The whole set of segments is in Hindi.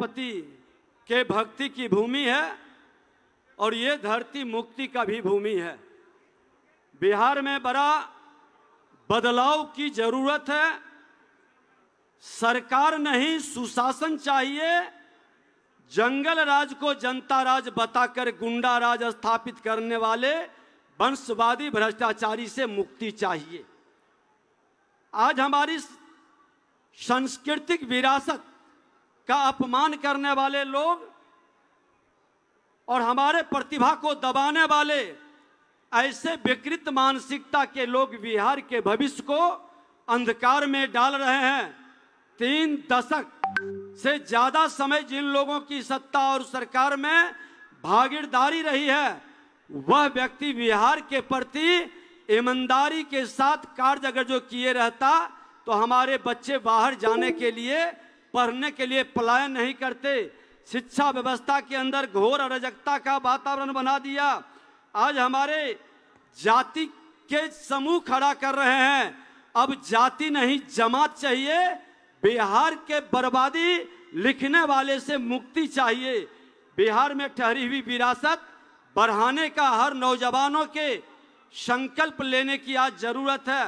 पति के भक्ति की भूमि है और ये धरती मुक्ति का भी भूमि है बिहार में बड़ा बदलाव की जरूरत है सरकार नहीं सुशासन चाहिए जंगल राज को जनता राज बताकर गुंडा राज स्थापित करने वाले वंशवादी भ्रष्टाचारी से मुक्ति चाहिए आज हमारी सांस्कृतिक विरासत का अपमान करने वाले लोग और हमारे प्रतिभा को दबाने वाले ऐसे विकृत मानसिकता के लोग बिहार के भविष्य को अंधकार में डाल रहे हैं तीन दशक से ज्यादा समय जिन लोगों की सत्ता और सरकार में भागीदारी रही है वह व्यक्ति बिहार के प्रति ईमानदारी के साथ कार्य अगर जो किए रहता तो हमारे बच्चे बाहर जाने के लिए पढ़ने के लिए पलायन नहीं करते शिक्षा व्यवस्था के अंदर घोर अराजकता का वातावरण बना दिया आज हमारे जाति के समूह खड़ा कर रहे हैं अब जाति नहीं जमात चाहिए बिहार के बर्बादी लिखने वाले से मुक्ति चाहिए बिहार में ठहरी हुई विरासत बढ़ाने का हर नौजवानों के संकल्प लेने की आज ज़रूरत है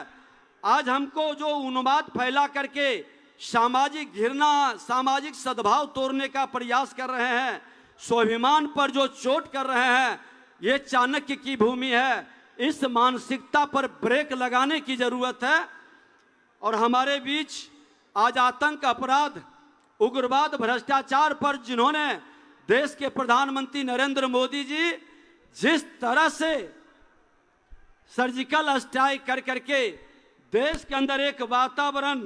आज हमको जो उन्माद फैला करके सामाजिक घृणा सामाजिक सद्भाव तोड़ने का प्रयास कर रहे हैं स्वाभिमान पर जो चोट कर रहे हैं ये चाणक्य की भूमि है इस मानसिकता पर ब्रेक लगाने की जरूरत है और हमारे बीच आज आतंक अपराध उग्रवाद भ्रष्टाचार पर जिन्होंने देश के प्रधानमंत्री नरेंद्र मोदी जी जिस तरह से सर्जिकल स्ट्राइक कर करके देश के अंदर एक वातावरण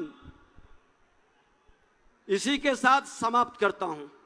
इसी के साथ समाप्त करता हूं